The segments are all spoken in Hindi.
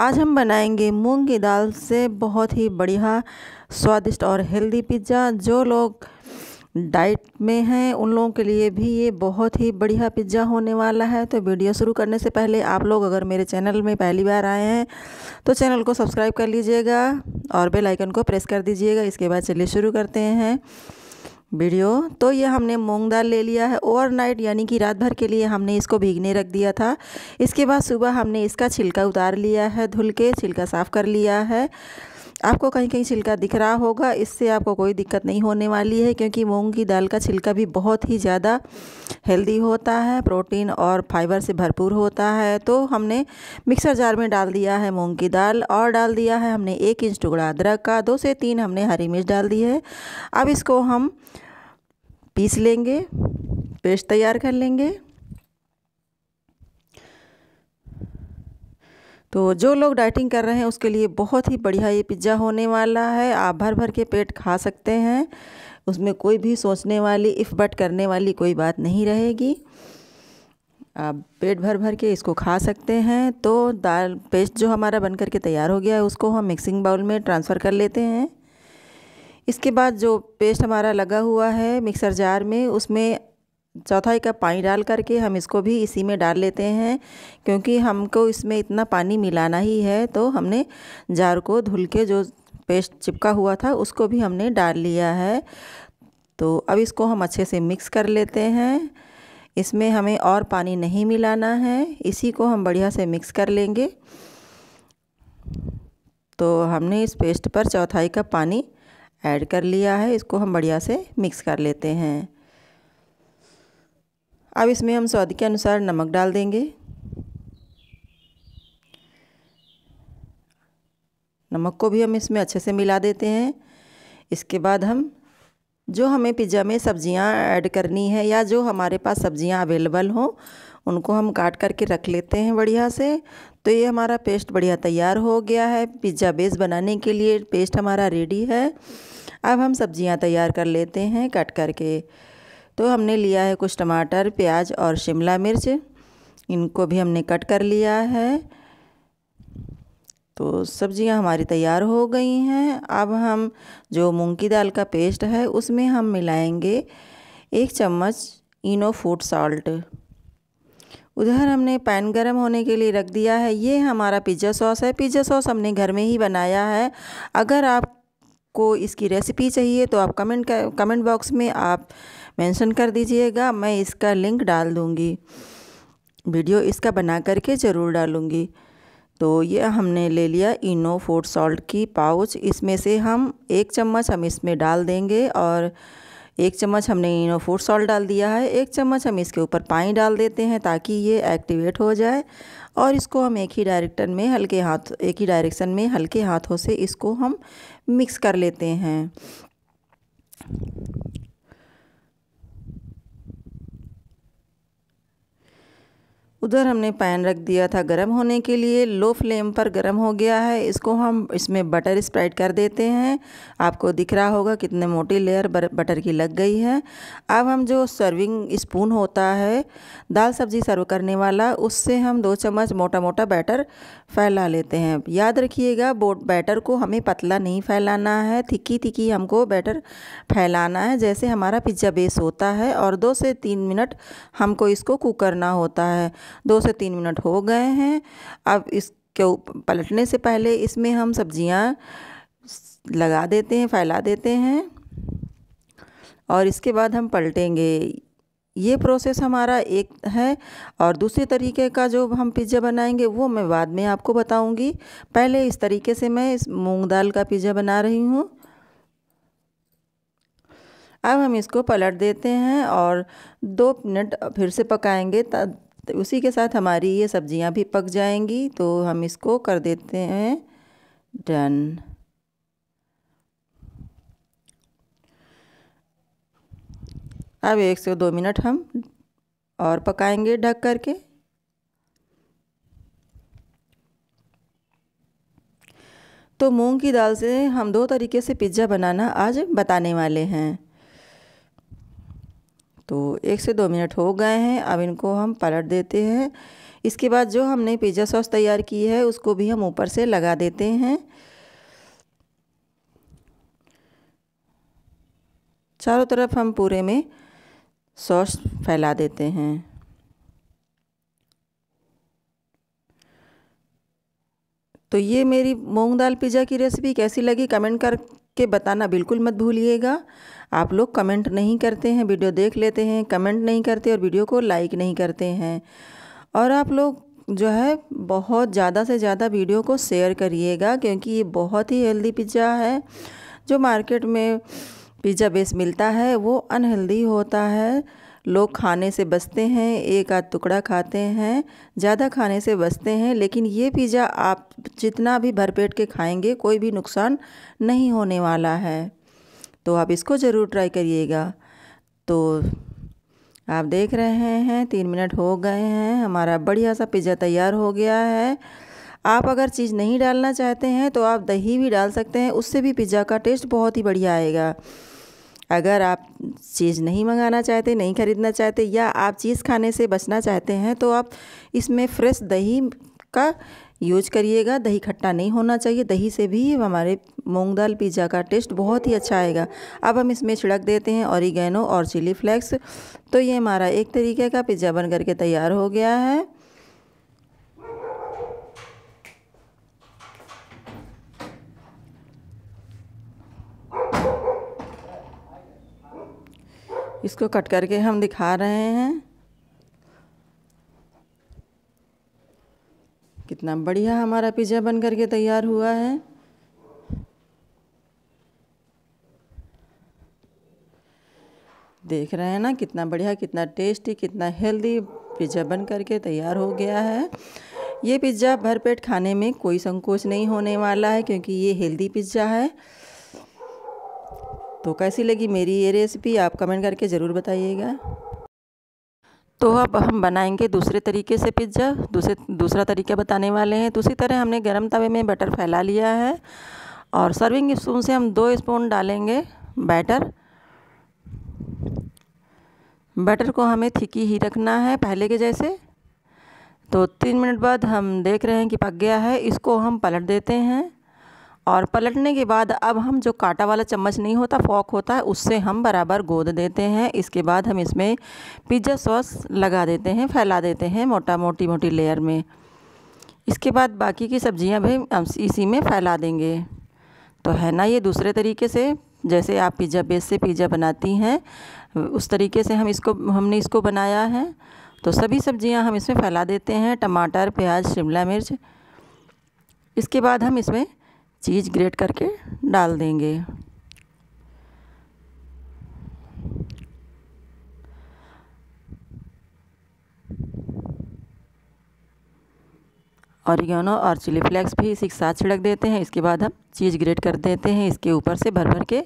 आज हम बनाएंगे मूंग की दाल से बहुत ही बढ़िया स्वादिष्ट और हेल्दी पिज्ज़ा जो लोग डाइट में हैं उन लोगों के लिए भी ये बहुत ही बढ़िया पिज्ज़ा होने वाला है तो वीडियो शुरू करने से पहले आप लोग अगर मेरे चैनल में पहली बार आए हैं तो चैनल को सब्सक्राइब कर लीजिएगा और बेल आइकन को प्रेस कर दीजिएगा इसके बाद चलिए शुरू करते हैं वीडियो तो ये हमने मूंग दाल ले लिया है ओवरनाइट यानी कि रात भर के लिए हमने इसको भीगने रख दिया था इसके बाद सुबह हमने इसका छिलका उतार लिया है धुल के छिलका साफ़ कर लिया है आपको कहीं कहीं छिलका दिख रहा होगा इससे आपको कोई दिक्कत नहीं होने वाली है क्योंकि मूंग की दाल का छिलका भी बहुत ही ज़्यादा हेल्दी होता है प्रोटीन और फाइबर से भरपूर होता है तो हमने मिक्सर जार में डाल दिया है मूंग की दाल और डाल दिया है हमने एक इंच टुकड़ा अदरक का दो से तीन हमने हरी मिर्च डाल दी है अब इसको हम पीस लेंगे पेस्ट तैयार कर लेंगे तो जो लोग डाइटिंग कर रहे हैं उसके लिए बहुत ही बढ़िया ये पिज्ज़ा होने वाला है आप भर भर के पेट खा सकते हैं उसमें कोई भी सोचने वाली इफ़ बट करने वाली कोई बात नहीं रहेगी आप पेट भर भर के इसको खा सकते हैं तो दाल पेस्ट जो हमारा बन करके तैयार हो गया है उसको हम मिक्सिंग बाउल में ट्रांसफ़र कर लेते हैं इसके बाद जो पेस्ट हमारा लगा हुआ है मिक्सर जार में उसमें चौथाई का पानी डाल करके हम इसको भी इसी में डाल लेते हैं क्योंकि हमको इसमें इतना पानी मिलाना ही है तो हमने जार को धुल के जो पेस्ट चिपका हुआ था उसको भी हमने डाल लिया है तो अब इसको हम अच्छे से मिक्स कर लेते हैं इसमें हमें और पानी नहीं मिलाना है इसी को हम बढ़िया से मिक्स कर लेंगे तो हमने इस पेस्ट पर चौथाई कप पानी ऐड कर लिया है इसको हम बढ़िया से मिक्स कर लेते हैं अब इसमें हम स्वाद के अनुसार नमक डाल देंगे नमक को भी हम इसमें अच्छे से मिला देते हैं इसके बाद हम जो हमें पिज़्ज़ा में सब्जियां ऐड करनी है या जो हमारे पास सब्जियां अवेलेबल हों उनको हम काट करके रख लेते हैं बढ़िया से तो ये हमारा पेस्ट बढ़िया तैयार हो गया है पिज्ज़ा बेस बनाने के लिए पेस्ट हमारा रेडी है अब हम सब्जियां तैयार कर लेते हैं कट करके तो हमने लिया है कुछ टमाटर प्याज और शिमला मिर्च इनको भी हमने कट कर लिया है तो सब्जियां हमारी तैयार हो गई हैं अब हम जो मूंग की दाल का पेस्ट है उसमें हम मिलाएंगे एक चम्मच इनो फूड सॉल्ट उधर हमने पैन गरम होने के लिए रख दिया है ये हमारा पिज़्ज़ा सॉस है पिज़्ज़ा सॉस हमने घर में ही बनाया है अगर आपको इसकी रेसिपी चाहिए तो आप कमेंट कर, कमेंट बॉक्स में आप मेंशन कर दीजिएगा मैं इसका लिंक डाल दूँगी वीडियो इसका बना करके ज़रूर डालूँगी तो ये हमने ले लिया इनो फूड सॉल्ट की पाउच इसमें से हम एक चम्मच हम इसमें डाल देंगे और एक चम्मच हमने इनो फूड सॉल्ट डाल दिया है एक चम्मच हम इसके ऊपर पानी डाल देते हैं ताकि ये एक्टिवेट हो जाए और इसको हम एक ही डायरेक्टन में हल्के हाथ एक ही डायरेक्शन में हल्के हाथों से इसको हम मिक्स कर लेते हैं उधर हमने पैन रख दिया था गरम होने के लिए लो फ्लेम पर गरम हो गया है इसको हम इसमें बटर स्प्रेड कर देते हैं आपको दिख रहा होगा कितने मोटी लेयर बटर की लग गई है अब हम जो सर्विंग स्पून होता है दाल सब्जी सर्व करने वाला उससे हम दो चम्मच मोटा मोटा बैटर फैला लेते हैं याद रखिएगा बैटर को हमें पतला नहीं फैलाना है थिक्की थिक्की हमको बैटर फैलाना है जैसे हमारा पिज्ज़ा बेस होता है और दो से तीन मिनट हमको इसको कुक करना होता है दो से तीन मिनट हो गए हैं अब इसके पलटने से पहले इसमें हम सब्जियां लगा देते हैं फैला देते हैं और इसके बाद हम पलटेंगे ये प्रोसेस हमारा एक है और दूसरे तरीके का जो हम पिज़्ज़ा बनाएंगे वो मैं बाद में आपको बताऊंगी पहले इस तरीके से मैं इस मूंग दाल का पिज़्ज़ा बना रही हूँ अब हम इसको पलट देते हैं और दो मिनट फिर से पकाएंगे तो उसी के साथ हमारी ये सब्जियां भी पक जाएंगी तो हम इसको कर देते हैं डन अब एक से दो मिनट हम और पकाएंगे ढक करके तो मूंग की दाल से हम दो तरीके से पिज्ज़ा बनाना आज बताने वाले हैं तो एक से दो मिनट हो गए हैं अब इनको हम पलट देते हैं इसके बाद जो हमने पिज़्ज़ा सॉस तैयार की है उसको भी हम ऊपर से लगा देते हैं चारों तरफ हम पूरे में सॉस फैला देते हैं तो ये मेरी मूंग दाल पिज़्ज़ा की रेसिपी कैसी लगी कमेंट कर के बताना बिल्कुल मत भूलिएगा आप लोग कमेंट नहीं करते हैं वीडियो देख लेते हैं कमेंट नहीं करते और वीडियो को लाइक नहीं करते हैं और आप लोग जो है बहुत ज़्यादा से ज़्यादा वीडियो को शेयर करिएगा क्योंकि ये बहुत ही हेल्दी पिज़्ज़ा है जो मार्केट में पिज़्ज़ा बेस मिलता है वो अनहेल्दी होता है लोग खाने से बचते हैं एक आध टुकड़ा खाते हैं ज़्यादा खाने से बचते हैं लेकिन ये पिज़्ज़ा आप जितना भी भरपेट के खाएंगे कोई भी नुकसान नहीं होने वाला है तो आप इसको ज़रूर ट्राई करिएगा तो आप देख रहे हैं तीन मिनट हो गए हैं हमारा बढ़िया सा पिज़्ज़ा तैयार हो गया है आप अगर चीज़ नहीं डालना चाहते हैं तो आप दही भी डाल सकते हैं उससे भी पिज़्ज़ा का टेस्ट बहुत ही बढ़िया आएगा अगर आप चीज़ नहीं मंगाना चाहते नहीं ख़रीदना चाहते या आप चीज़ खाने से बचना चाहते हैं तो आप इसमें फ्रेश दही का यूज करिएगा दही खट्टा नहीं होना चाहिए दही से भी हमारे मूंग दाल पिज़्ज़ा का टेस्ट बहुत ही अच्छा आएगा अब हम इसमें छिड़क देते हैं ऑरिगेनो और चिली फ्लेक्स तो ये हमारा एक तरीके का पिज़्ज़ा बन करके तैयार हो गया है इसको कट करके हम दिखा रहे हैं कितना बढ़िया हमारा पिज़्ज़ा बन करके तैयार हुआ है देख रहे हैं ना कितना बढ़िया कितना टेस्टी कितना हेल्दी पिज़्ज़ा बन करके तैयार हो गया है ये पिज़्ज़ा भरपेट खाने में कोई संकोच नहीं होने वाला है क्योंकि ये हेल्दी पिज़्ज़ा है तो कैसी लगी मेरी ये रेसिपी आप कमेंट करके ज़रूर बताइएगा तो अब हम बनाएंगे दूसरे तरीके से पिज्ज़ा दूसरे दूसरा तरीका बताने वाले हैं तो उसी तरह हमने गर्म तवे में बटर फैला लिया है और सर्विंग स्पून से हम दो स्पून डालेंगे बैटर बटर को हमें थिकी ही रखना है पहले के जैसे तो तीन मिनट बाद हम देख रहे हैं कि पक गया है इसको हम पलट देते हैं और पलटने के बाद अब हम जो कांटा वाला चम्मच नहीं होता फॉक होता है उससे हम बराबर गोद देते हैं इसके बाद हम इसमें पिज्ज़ा सॉस लगा देते हैं फैला देते हैं मोटा मोटी मोटी लेयर में इसके बाद बाकी की सब्जियां भी हम इसी में फैला देंगे तो है ना ये दूसरे तरीके से जैसे आप पिज़्ज़ा बेस से पिज़्ज़ा बनाती हैं उस तरीके से हम इसको हमने इसको बनाया है तो सभी सब्जियां हम इसमें फैला देते हैं टमाटर प्याज शिमला मिर्च इसके बाद हम इसमें चीज़ ग्रेट करके डाल देंगे ऑरिगेनो और चिली फ्लेक्स भी इसी के साथ छिड़क देते हैं इसके बाद हम चीज़ ग्रेट कर देते हैं इसके ऊपर से भर भर के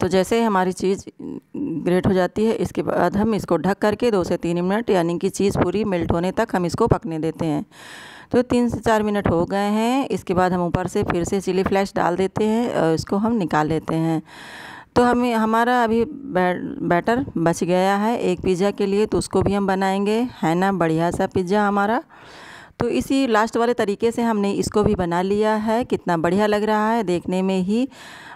तो जैसे हमारी चीज़ ग्रेट हो जाती है इसके बाद हम इसको ढक करके दो से तीन मिनट यानी कि चीज़ पूरी मेल्ट होने तक हम इसको पकने देते हैं तो तीन से चार मिनट हो गए हैं इसके बाद हम ऊपर से फिर से चिली फ्लैश डाल देते हैं और इसको हम निकाल लेते हैं तो हमें हमारा अभी बैटर बच गया है एक पिज़्ज़ा के लिए तो उसको भी हम बनाएंगे है ना बढ़िया सा पिज़्ज़ा हमारा तो इसी लास्ट वाले तरीके से हमने इसको भी बना लिया है कितना बढ़िया लग रहा है देखने में ही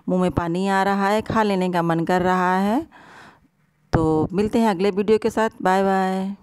मुंह में पानी आ रहा है खा लेने का मन कर रहा है तो मिलते हैं अगले वीडियो के साथ बाय बाय